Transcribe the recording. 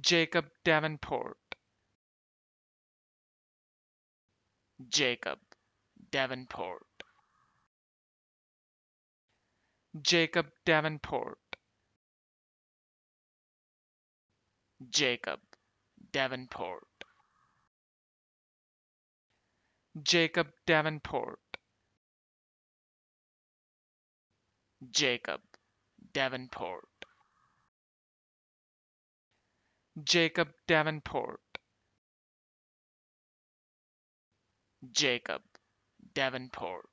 Jacob Davenport. Jacob Davenport. Jacob Davenport. Jacob Davenport. Jacob Davenport. Jacob Davenport. Jacob Davenport. Jacob Davenport.